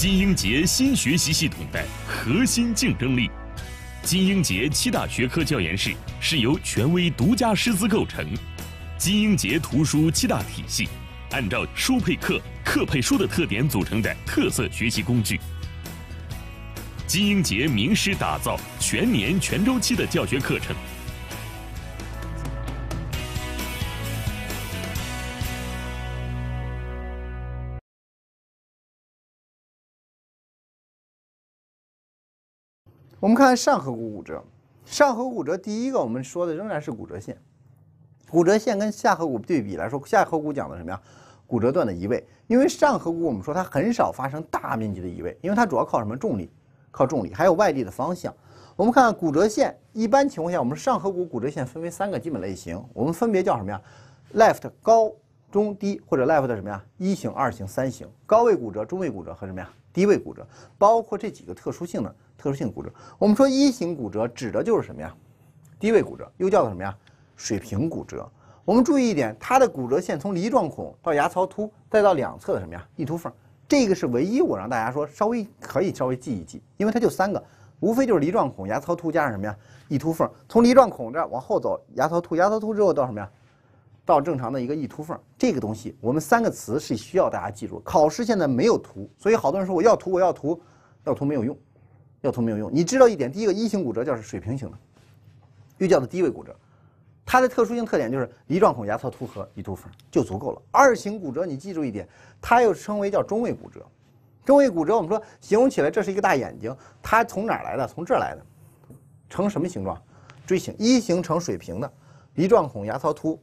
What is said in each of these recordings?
金英杰新学习系统的核心竞争力：金英杰七大学科教研室是由权威独家师资构成，金英杰图书七大体系，按照书配课、课配书的特点组成的特色学习工具。金英杰名师打造全年全周期的教学课程。我们看上颌骨骨折，上颌骨折第一个我们说的仍然是骨折线，骨折线跟下颌骨对比来说，下颌骨讲的什么呀？骨折段的移位，因为上颌骨我们说它很少发生大面积的移位，因为它主要靠什么重力，靠重力，还有外力的方向。我们看骨折线，一般情况下我们上颌骨骨折线分为三个基本类型，我们分别叫什么呀？Left 高、中、低，或者 Left 的什么呀？一型、二型、三型，高位骨折、中位骨折和什么呀？低位骨折包括这几个特殊性的特殊性骨折。我们说一型骨折指的就是什么呀？低位骨折又叫做什么呀？水平骨折。我们注意一点，它的骨折线从梨状孔到牙槽突，再到两侧的什么呀？翼突缝。这个是唯一我让大家说稍微可以稍微记一记，因为它就三个，无非就是梨状孔、牙槽突加上什么呀？翼突缝。从梨状孔这往后走，牙槽突，牙槽突之后到什么呀？到正常的一个翼凸缝，这个东西我们三个词是需要大家记住。考试现在没有图，所以好多人说我要图，我要图，要图没有用，要图没有用。你知道一点，第一个一型骨折叫是水平型的，又叫做低位骨折，它的特殊性特点就是梨状孔、牙槽突和翼凸缝就足够了。二型骨折你记住一点，它又称为叫中位骨折，中位骨折我们说形容起来这是一个大眼睛，它从哪儿来的？从这儿来的，呈什么形状？锥形。一型呈水平的梨状孔、牙槽突。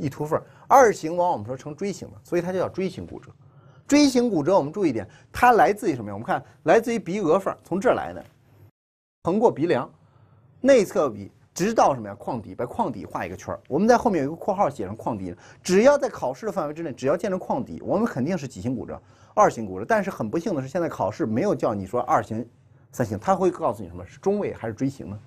一突缝，二型往往我们说成锥形的，所以它就叫锥形骨折。锥形骨折，我们注意一点，它来自于什么呀？我们看，来自于鼻额缝，从这儿来的，横过鼻梁，内侧鼻，直到什么呀？眶底，把眶底画一个圈儿。我们在后面有一个括号，写上眶底。只要在考试的范围之内，只要见着眶底，我们肯定是几型骨折，二型骨折。但是很不幸的是，现在考试没有叫你说二型、三型，他会告诉你什么？是中位还是锥形呢？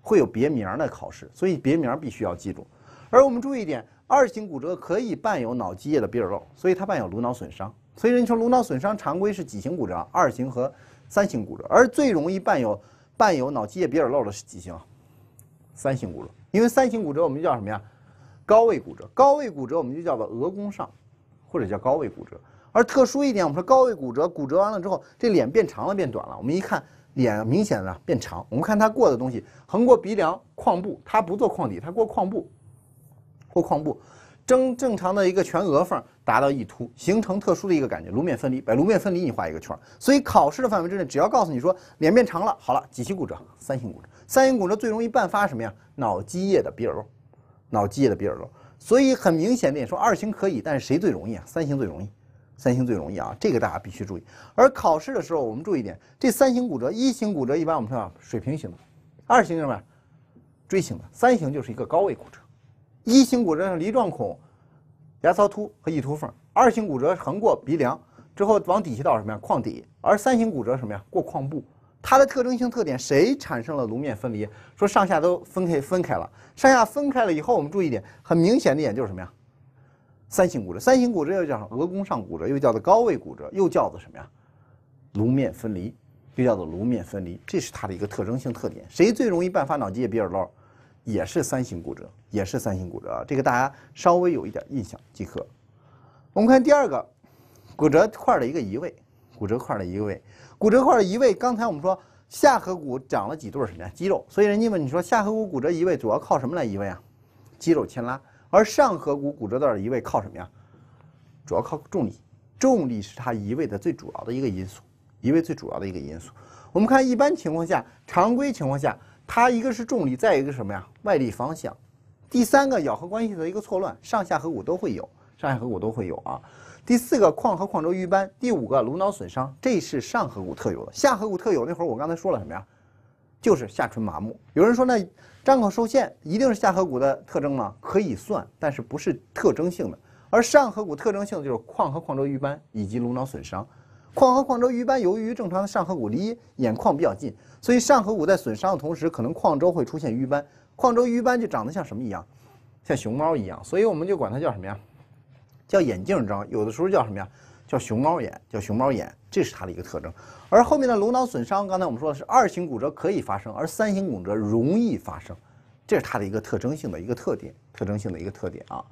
会有别名的考试，所以别名必须要记住。而我们注意一点。二型骨折可以伴有脑积液的比尔漏，所以它伴有颅脑损伤。所以人说颅脑损伤常规是几型骨折？二型和三型骨折，而最容易伴有伴有脑积液比尔漏的是几型？三型骨折。因为三型骨折我们就叫什么呀？高位骨折。高位骨折我们就叫做额弓上，或者叫高位骨折。而特殊一点，我们说高位骨折骨折完了之后，这脸变长了变短了。我们一看脸明显的变长，我们看它过的东西横过鼻梁眶部，它不做眶底，它过眶部。或矿部，正正常的一个全额缝达到一凸，形成特殊的一个感觉。颅面分离，把颅面分离你画一个圈。所以考试的范围之内，只要告诉你说脸变长了，好了，几期骨折？三型骨折。三型骨折最容易伴发什么呀？脑积液的鼻漏，脑积液的鼻漏。所以很明显点说，二型可以，但是谁最容易啊？三型最容易，三型最容易啊！这个大家必须注意。而考试的时候，我们注意一点，这三型骨折，一型骨折一般我们说啊水平型的，二型什么锥形的，三型就是一个高位骨折。一型骨折是梨状孔、牙槽突和翼突缝；二型骨折横过鼻梁之后往底下到什么呀？眶底；而三型骨折什么呀？过眶部。它的特征性特点，谁产生了颅面分离？说上下都分开分开了，上下分开了以后，我们注意一点，很明显的眼就是什么呀？三型骨折，三型骨折又叫额弓上骨折，又叫做高位骨折，又叫做什么呀？颅面分离，又叫做颅面分离，这是它的一个特征性特点。谁最容易伴发脑脊液鼻漏？也是三型骨折，也是三型骨折啊！这个大家稍微有一点印象即可。我们看第二个，骨折块的一个移位，骨折块的移位，骨折块的移位。刚才我们说下颌骨长了几对什么呀？肌肉，所以人家问你说下颌骨骨折移位主要靠什么来移位啊？肌肉牵拉。而上颌骨骨折段的移位靠什么呀？主要靠重力，重力是它移位的最主要的一个因素，移位最主要的一个因素。我们看一般情况下，常规情况下。它一个是重力，再一个什么呀？外力方向，第三个咬合关系的一个错乱，上下颌骨都会有，上下颌骨都会有啊。第四个眶和眶周瘀斑，第五个颅脑损伤，这是上颌骨特有的，下颌骨特有。那会儿我刚才说了什么呀？就是下唇麻木。有人说那张口受限一定是下颌骨的特征吗？可以算，但是不是特征性的。而上颌骨特征性的就是眶和眶周瘀斑以及颅脑损伤。眶和眶周瘀斑由于正常的上颌骨离眼眶比较近，所以上颌骨在损伤的同时，可能眶周会出现瘀斑。眶周瘀斑就长得像什么一样，像熊猫一样，所以我们就管它叫什么呀？叫眼镜，章，有的时候叫什么呀？叫熊猫眼，叫熊猫眼，这是它的一个特征。而后面的颅脑损伤，刚才我们说的是二型骨折可以发生，而三型骨折容易发生，这是它的一个特征性的一个特点，特征性的一个特点啊。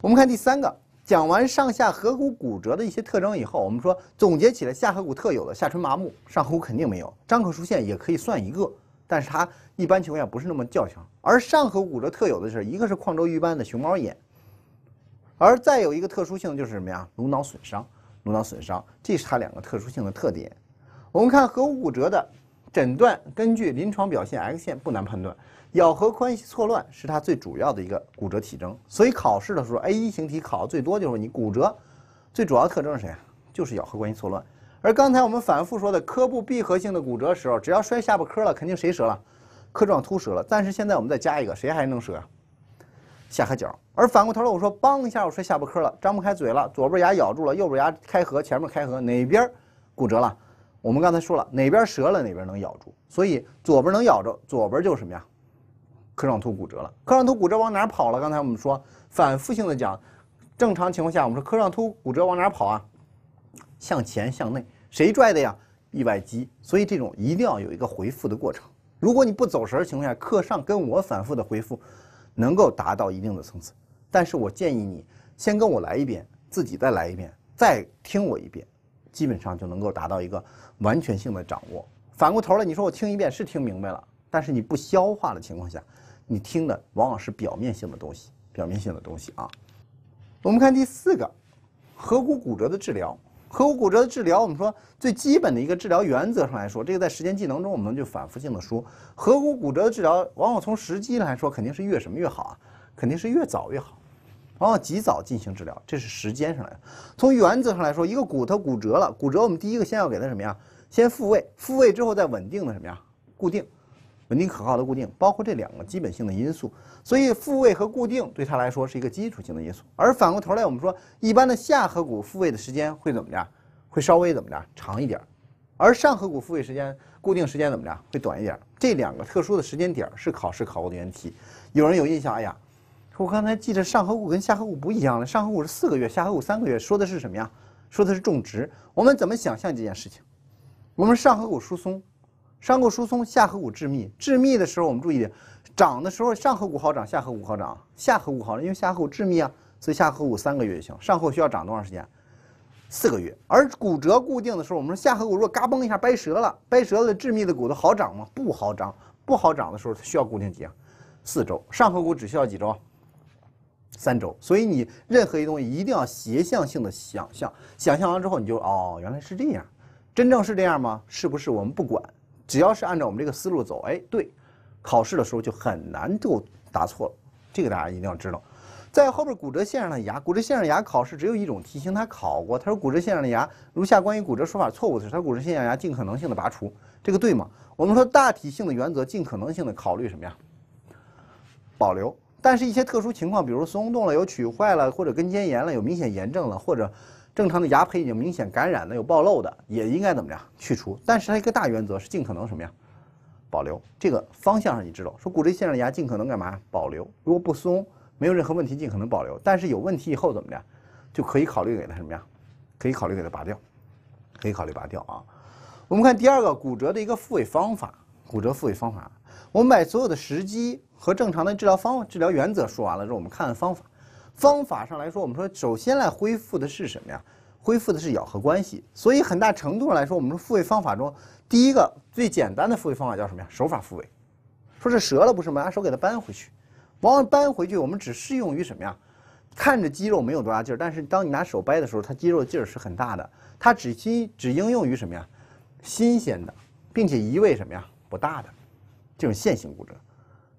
我们看第三个。讲完上下颌骨骨折的一些特征以后，我们说总结起来，下颌骨特有的下唇麻木，上颌骨肯定没有；张口出现也可以算一个，但是它一般情况下不是那么较强。而上颌骨折特有的是一个是眶周瘀斑的熊猫眼，而再有一个特殊性就是什么呀？颅脑损伤，颅脑损伤，这是它两个特殊性的特点。我们看颌骨骨折的。诊断根据临床表现，X 线不难判断，咬合关系错乱是它最主要的一个骨折体征。所以考试的时候，A 一型题考的最多就是你骨折最主要特征是谁啊？就是咬合关系错乱。而刚才我们反复说的髁部闭合性的骨折时候，只要摔下巴磕了，肯定谁折了？磕状突折了。但是现在我们再加一个，谁还能折啊？下颌角。而反过头来，我说邦一下，我摔下巴磕了，张不开嘴了，左边牙咬住了，右边牙开合，前面开合哪边骨折了？我们刚才说了，哪边折了，哪边能咬住，所以左边能咬着，左边就是什么呀？髁上突骨折了。髁上突骨折往哪跑了？刚才我们说，反复性的讲，正常情况下，我们说髁上突骨折往哪跑啊？向前向内，谁拽的呀？意外肌。所以这种一定要有一个回复的过程。如果你不走神儿情况下，课上跟我反复的回复，能够达到一定的层次。但是我建议你先跟我来一遍，自己再来一遍，再听我一遍。基本上就能够达到一个完全性的掌握。反过头来，你说我听一遍是听明白了，但是你不消化的情况下，你听的往往是表面性的东西。表面性的东西啊。我们看第四个，颌骨骨折的治疗。颌骨骨折的治疗，我们说最基本的一个治疗原则上来说，这个在实践技能中我们就反复性的说，颌骨骨折的治疗，往往从时机来说肯定是越什么越好啊，肯定是越早越好。往往及早进行治疗，这是时间上来的。从原则上来说，一个骨头骨折了，骨折我们第一个先要给它什么呀？先复位，复位之后再稳定的什么呀？固定，稳定可靠的固定，包括这两个基本性的因素。所以复位和固定对它来说是一个基础性的因素。而反过头来，我们说一般的下颌骨复位的时间会怎么着？会稍微怎么着？长一点。而上颌骨复位时间、固定时间怎么着？会短一点。这两个特殊的时间点是考试考过的原题。有人有印象？哎呀。我刚才记得上颌骨跟下颌骨不一样了，上颌骨是四个月，下颌骨三个月。说的是什么呀？说的是种植。我们怎么想象这件事情？我们上颌骨疏松，上颌骨疏松，下颌骨致密。致密的时候，我们注意，点，长的时候上颌骨好长，下颌骨好长，下颌骨好，因为下颌骨致密啊，所以下颌骨三个月就行。上颌需要长多长时间？四个月。而骨折固定的时候，我们说下颌骨如果嘎嘣一下掰折了，掰折了致密的骨头好长吗？不好长，不好长的时候需要固定几啊？四周。上颌骨只需要几周啊？三轴，所以你任何一东西一定要斜向性的想象，想象完之后你就哦原来是这样，真正是这样吗？是不是我们不管，只要是按照我们这个思路走，哎对，考试的时候就很难就答错了，这个大家一定要知道。在后边骨折线上的牙，骨折线上的牙考试只有一种题型，它考过，他说骨折线上的牙，如下关于骨折说法错误的是，他骨折线上的牙尽可能性的拔除，这个对吗？我们说大体性的原则，尽可能性的考虑什么呀？保留。但是，一些特殊情况，比如松动了、有龋坏了、或者根尖炎了、有明显炎症了，或者正常的牙胚已经明显感染了、有暴露的，也应该怎么样去除？但是它一个大原则是尽可能什么呀？保留。这个方向上你知道，说骨质性上牙尽可能干嘛？保留。如果不松，没有任何问题，尽可能保留。但是有问题以后怎么着？就可以考虑给它什么呀？可以考虑给它拔掉，可以考虑拔掉啊。我们看第二个骨折的一个复位方法，骨折复位方法，我们买所有的时机。和正常的治疗方治疗原则说完了之后，我们看看方法。方法上来说，我们说首先来恢复的是什么呀？恢复的是咬合关系。所以很大程度上来说，我们说复位方法中第一个最简单的复位方法叫什么呀？手法复位。说是折了不是吗？拿手给它扳回去。往往扳回去，我们只适用于什么呀？看着肌肉没有多大劲儿，但是当你拿手掰的时候，它肌肉劲儿是很大的。它只新只应用于什么呀？新鲜的，并且移位什么呀？不大的这种线性骨折。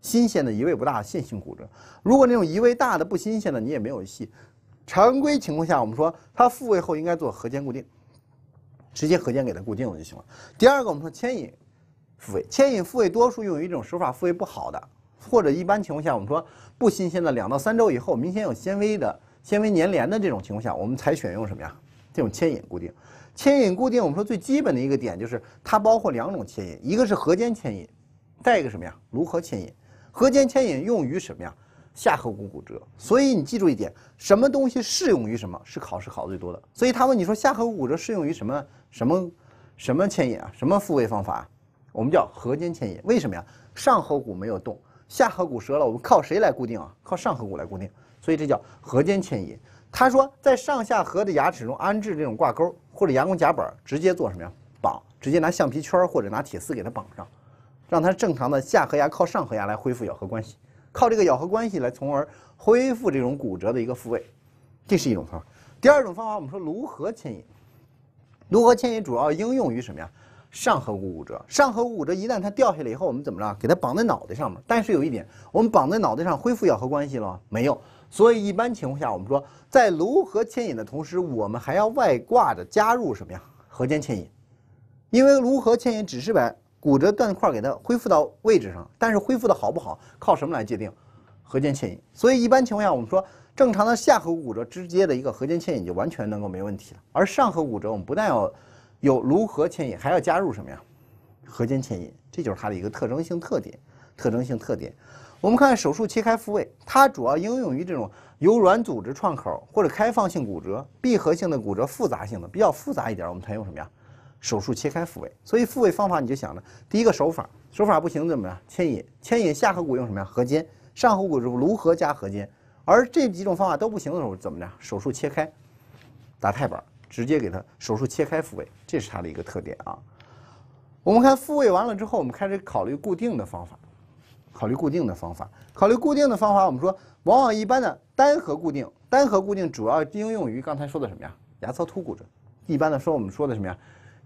新鲜的移位不大，线性骨折。如果那种移位大的不新鲜的，你也没有戏。常规情况下，我们说它复位后应该做颌间固定，直接颌间给它固定了就行了。第二个，我们说牵引复位，牵引复位多数用于一种手法复位不好的，或者一般情况下我们说不新鲜的两到三周以后，明显有纤维的纤维粘连的这种情况下，我们才选用什么呀？这种牵引固定。牵引固定我们说最基本的一个点就是它包括两种牵引，一个是颌间牵引，再一个什么呀？如何牵引。颌间牵引用于什么呀？下颌骨骨折。所以你记住一点，什么东西适用于什么是考试考最多的。所以他问你说下颌骨骨折适用于什么？什么什么牵引啊？什么复位方法啊？我们叫颌间牵引。为什么呀？上颌骨没有动，下颌骨折了，我们靠谁来固定啊？靠上颌骨来固定。所以这叫颌间牵引。他说在上下颌的牙齿中安置这种挂钩或者牙弓夹板，直接做什么呀？绑，直接拿橡皮圈或者拿铁丝给它绑上。让它正常的下颌牙靠上颌牙来恢复咬合关系，靠这个咬合关系来，从而恢复这种骨折的一个复位。这是一种方法。第二种方法我们说颅颌牵引，颅颌牵引主要应用于什么呀？上颌骨骨折。上颌骨骨折一旦它掉下来以后，我们怎么着？给它绑在脑袋上面。但是有一点，我们绑在脑袋上恢复咬合关系了吗？没有。所以一般情况下，我们说在颅颌牵引的同时，我们还要外挂着加入什么呀？颌间牵引。因为颅颌牵引只是把骨折断块给它恢复到位置上，但是恢复的好不好靠什么来界定？颌间牵引。所以一般情况下，我们说正常的下颌骨骨折直接的一个颌间牵引就完全能够没问题了。而上颌骨折，我们不但要有颅颌牵引，还要加入什么呀？颌间牵引，这就是它的一个特征性特点。特征性特点。我们看手术切开复位，它主要应用于这种由软组织创口或者开放性骨折、闭合性的骨折、复杂性的比较复杂一点，我们采用什么呀？手术切开复位，所以复位方法你就想了。第一个手法，手法不行怎么呀？牵引，牵引下颌骨用什么呀？颌尖，上颌骨如何加颌尖？而这几种方法都不行的时候，怎么着？手术切开，打钛板，直接给它手术切开复位，这是它的一个特点啊。我们看复位完了之后，我们开始考虑固定的方法，考虑固定的方法，考虑固定的方法。我们说，往往一般的单颌固定，单颌固定主要应用于刚才说的什么呀？牙槽突骨折。一般的说，我们说的什么呀？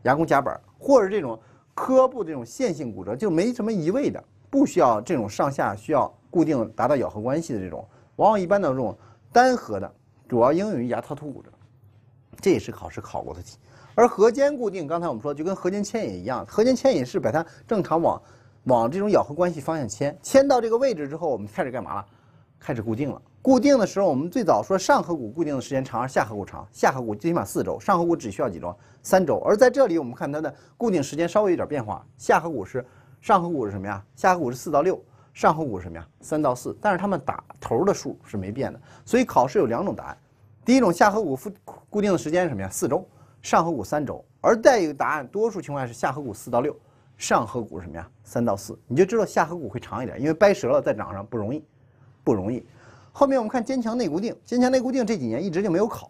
牙弓夹板或者这种科部这种线性骨折就没什么移位的，不需要这种上下需要固定达到咬合关系的这种，往往一般的这种单颌的，主要应用于牙槽突骨折，这也是考试考过的题。而颌间固定，刚才我们说就跟颌间牵引一样，颌间牵引是把它正常往往这种咬合关系方向牵，牵到这个位置之后，我们开始干嘛了？开始固定了。固定的时候，我们最早说上颌骨固定的时间长，下颌骨长，下颌骨最起码四周，上颌骨只需要几周？三周。而在这里，我们看它的固定时间稍微有点变化，下颌骨是，上颌骨是什么呀？下颌骨是四到六，上颌骨是什么呀？三到四。但是它们打头的数是没变的。所以考试有两种答案，第一种下颌骨复固定的时间是什么呀？四周，上颌骨三周。而再一个答案，多数情况下是下颌骨四到六，上颌骨是什么呀？三到四。你就知道下颌骨会长一点，因为掰折了再长上不容易，不容易。后面我们看坚强内固定，坚强内固定这几年一直就没有考，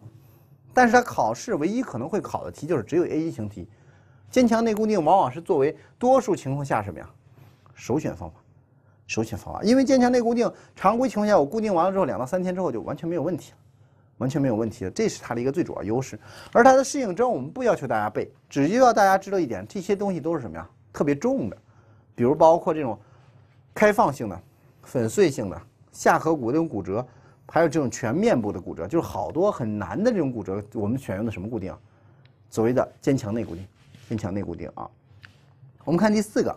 但是它考试唯一可能会考的题就是只有 A 一型题。坚强内固定往往是作为多数情况下什么呀，首选方法，首选方法，因为坚强内固定常规情况下我固定完了之后，两到三天之后就完全没有问题了，完全没有问题了，这是它的一个最主要优势。而它的适应症我们不要求大家背，只需要大家知道一点，这些东西都是什么呀？特别重的，比如包括这种开放性的、粉碎性的。下颌骨这种骨折，还有这种全面部的骨折，就是好多很难的这种骨折，我们选用的什么固定？所谓的坚强内固定，坚强内固定啊。我们看第四个，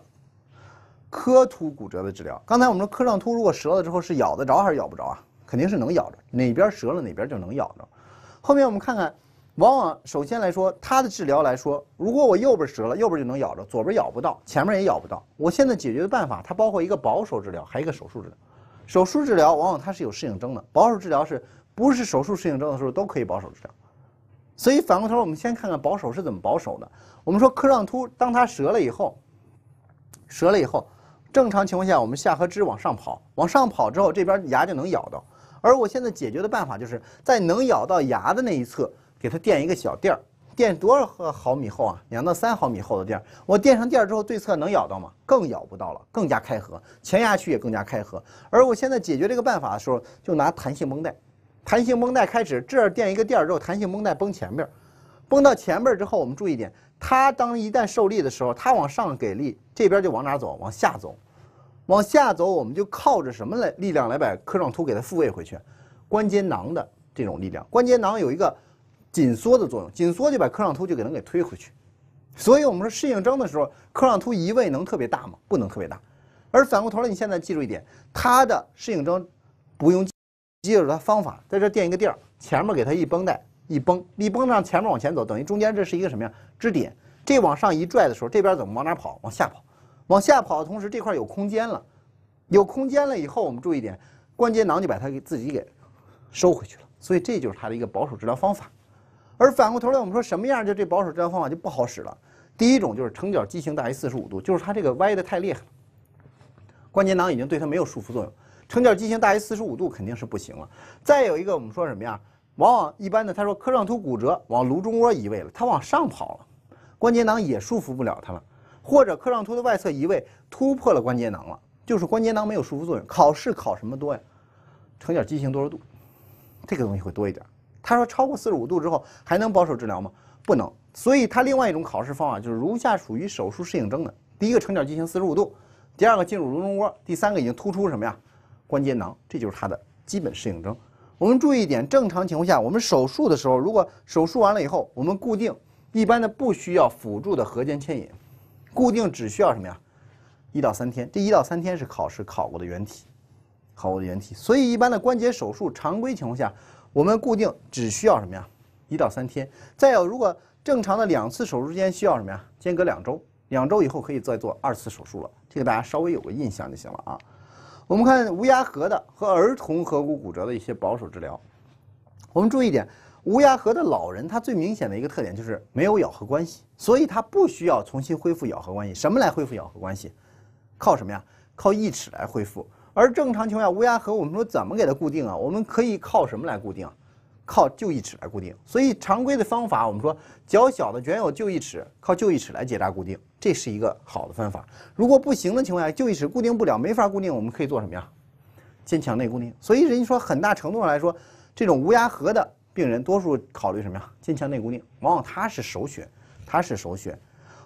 髁突骨折的治疗。刚才我们说，髁上突如果折了之后是咬得着还是咬不着啊？肯定是能咬着，哪边折了哪边就能咬着。后面我们看看，往往首先来说它的治疗来说，如果我右边折了，右边就能咬着，左边咬不到，前面也咬不到。我现在解决的办法，它包括一个保守治疗，还一个手术治疗。手术治疗往往它是有适应症的，保守治疗是不是手术适应症的时候都可以保守治疗？所以反过头我们先看看保守是怎么保守的。我们说髁上突当它折了以后，折了以后，正常情况下我们下颌支往上跑，往上跑之后这边牙就能咬到。而我现在解决的办法就是在能咬到牙的那一侧给它垫一个小垫儿。垫多少个毫米厚啊？两到三毫米厚的垫，我垫上垫之后，对侧能咬到吗？更咬不到了，更加开合，前牙区也更加开合。而我现在解决这个办法的时候，就拿弹性绷带，弹性绷带开始这儿垫一个垫之后，弹性绷带绷前面，绷到前面之后，我们注意点，它当一旦受力的时候，它往上给力，这边就往哪走？往下走，往下走，我们就靠着什么来力量来把髁状突给它复位回去？关节囊的这种力量，关节囊有一个。紧缩的作用，紧缩就把髁上突就给能给推回去，所以，我们说适应征的时候，髁上突移位能特别大吗？不能特别大。而反过头来，你现在记住一点，它的适应征不用记住它方法，在这垫一个垫儿，前面给它一绷带一绷，一绷上前面往前走，等于中间这是一个什么呀？支点，这往上一拽的时候，这边怎么往哪跑？往下跑，往下跑的同时，这块有空间了，有空间了以后，我们注意点，关节囊就把它给自己给收回去了，所以这就是它的一个保守治疗方法。而反过头来，我们说什么样就这保守治疗方法就不好使了。第一种就是成角畸形大于四十五度，就是它这个歪的太厉害，关节囊已经对它没有束缚作用。成角畸形大于四十五度肯定是不行了。再有一个，我们说什么呀？往往一般的，他说髁上突骨折往颅中窝移位了，它往上跑了，关节囊也束缚不了它了。或者髁上突的外侧移位突破了关节囊了，就是关节囊没有束缚作用。考试考什么多呀？成角畸形多少度？这个东西会多一点。他说：“超过四十五度之后还能保守治疗吗？不能。所以他另外一种考试方法就是：如下属于手术适应症的，第一个成角畸形四十五度，第二个进入颅中窝，第三个已经突出什么呀？关节囊，这就是它的基本适应症。我们注意一点，正常情况下我们手术的时候，如果手术完了以后，我们固定，一般的不需要辅助的核间牵引，固定只需要什么呀？一到三天。这一到三天是考试考过的原题，考过的原题。所以一般的关节手术常规情况下。”我们固定只需要什么呀？一到三天。再有，如果正常的两次手术间需要什么呀？间隔两周，两周以后可以再做二次手术了。这个大家稍微有个印象就行了啊。我们看无牙颌的和儿童颌骨骨折的一些保守治疗。我们注意一点，无牙颌的老人，他最明显的一个特点就是没有咬合关系，所以他不需要重新恢复咬合关系。什么来恢复咬合关系？靠什么呀？靠义齿来恢复。而正常情况下，乌鸦盒我们说怎么给它固定啊？我们可以靠什么来固定？靠就义齿来固定。所以常规的方法我们说，较小的卷有就义齿，靠就义齿来结扎固定，这是一个好的方法。如果不行的情况下，就义齿固定不了，没法固定，我们可以做什么呀？坚强内固定。所以人家说，很大程度上来说，这种乌鸦盒的病人，多数考虑什么呀？坚强内固定，往往它是首选，它是首选。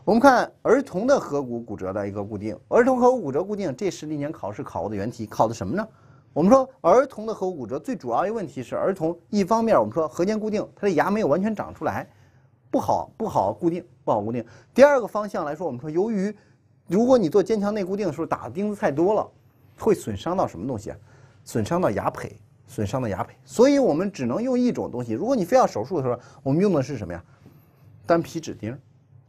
我们看儿童的颌骨骨折的一个固定，儿童颌骨骨折固定，这十历年考试考的原题考的什么呢？我们说儿童的颌骨骨折最主要一问题是儿童，一方面我们说颌间固定，它的牙没有完全长出来，不好不好固定，不好固定。第二个方向来说，我们说由于如果你做坚强内固定的时候打的钉子太多了，会损伤到什么东西啊？损伤到牙胚，损伤到牙胚。所以我们只能用一种东西，如果你非要手术的时候，我们用的是什么呀？单皮质钉。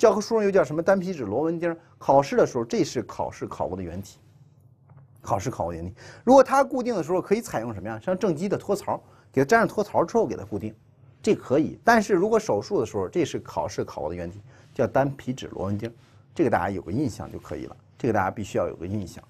教科书上又叫什么单皮纸螺纹钉？考试的时候这是考试考过的原题，考试考过原题。如果它固定的时候可以采用什么呀？像正畸的托槽，给它粘上托槽之后给它固定，这可以。但是如果手术的时候，这是考试考过的原题，叫单皮纸螺纹钉，这个大家有个印象就可以了。这个大家必须要有个印象。